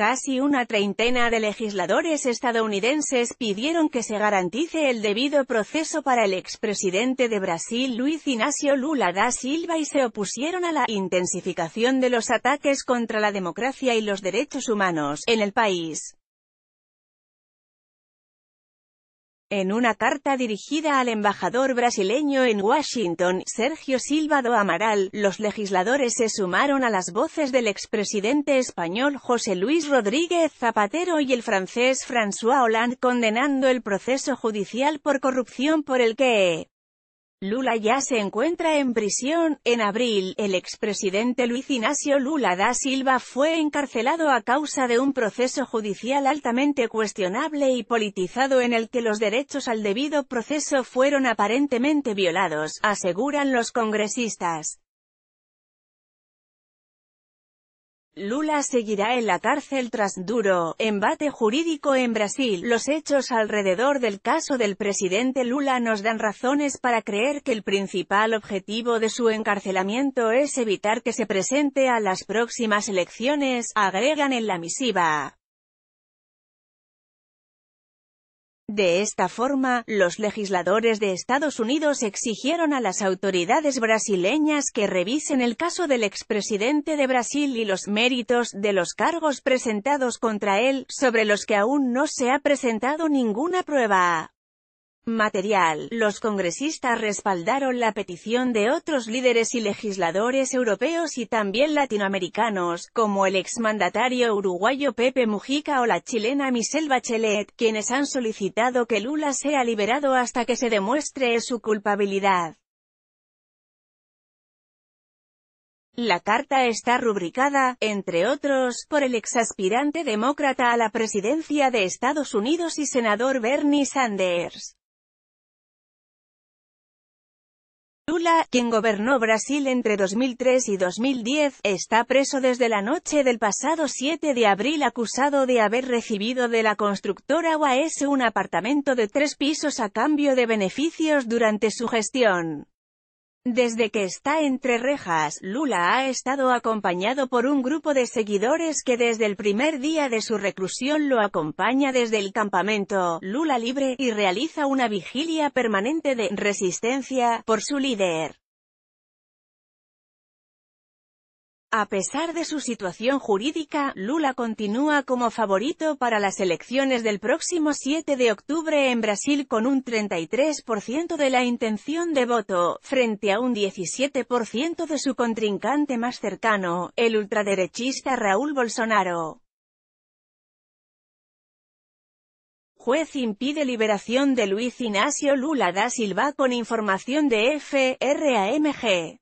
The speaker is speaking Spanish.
Casi una treintena de legisladores estadounidenses pidieron que se garantice el debido proceso para el expresidente de Brasil Luis Ignacio Lula da Silva y se opusieron a la intensificación de los ataques contra la democracia y los derechos humanos en el país. En una carta dirigida al embajador brasileño en Washington, Sergio Silvado Amaral, los legisladores se sumaron a las voces del expresidente español José Luis Rodríguez Zapatero y el francés François Hollande condenando el proceso judicial por corrupción por el que Lula ya se encuentra en prisión. En abril, el expresidente Luis Ignacio Lula da Silva fue encarcelado a causa de un proceso judicial altamente cuestionable y politizado en el que los derechos al debido proceso fueron aparentemente violados, aseguran los congresistas. Lula seguirá en la cárcel tras duro embate jurídico en Brasil. Los hechos alrededor del caso del presidente Lula nos dan razones para creer que el principal objetivo de su encarcelamiento es evitar que se presente a las próximas elecciones, agregan en la misiva. De esta forma, los legisladores de Estados Unidos exigieron a las autoridades brasileñas que revisen el caso del expresidente de Brasil y los méritos de los cargos presentados contra él, sobre los que aún no se ha presentado ninguna prueba material, los congresistas respaldaron la petición de otros líderes y legisladores europeos y también latinoamericanos, como el exmandatario uruguayo Pepe Mujica o la chilena Michelle Bachelet, quienes han solicitado que Lula sea liberado hasta que se demuestre su culpabilidad. La carta está rubricada, entre otros, por el exaspirante demócrata a la presidencia de Estados Unidos y senador Bernie Sanders. Lula, quien gobernó Brasil entre 2003 y 2010, está preso desde la noche del pasado 7 de abril acusado de haber recibido de la constructora OAS un apartamento de tres pisos a cambio de beneficios durante su gestión. Desde que está entre rejas, Lula ha estado acompañado por un grupo de seguidores que desde el primer día de su reclusión lo acompaña desde el campamento Lula Libre y realiza una vigilia permanente de resistencia por su líder. A pesar de su situación jurídica, Lula continúa como favorito para las elecciones del próximo 7 de octubre en Brasil con un 33% de la intención de voto, frente a un 17% de su contrincante más cercano, el ultraderechista Raúl Bolsonaro. Juez impide liberación de Luis Ignacio Lula da Silva con información de FRAMG.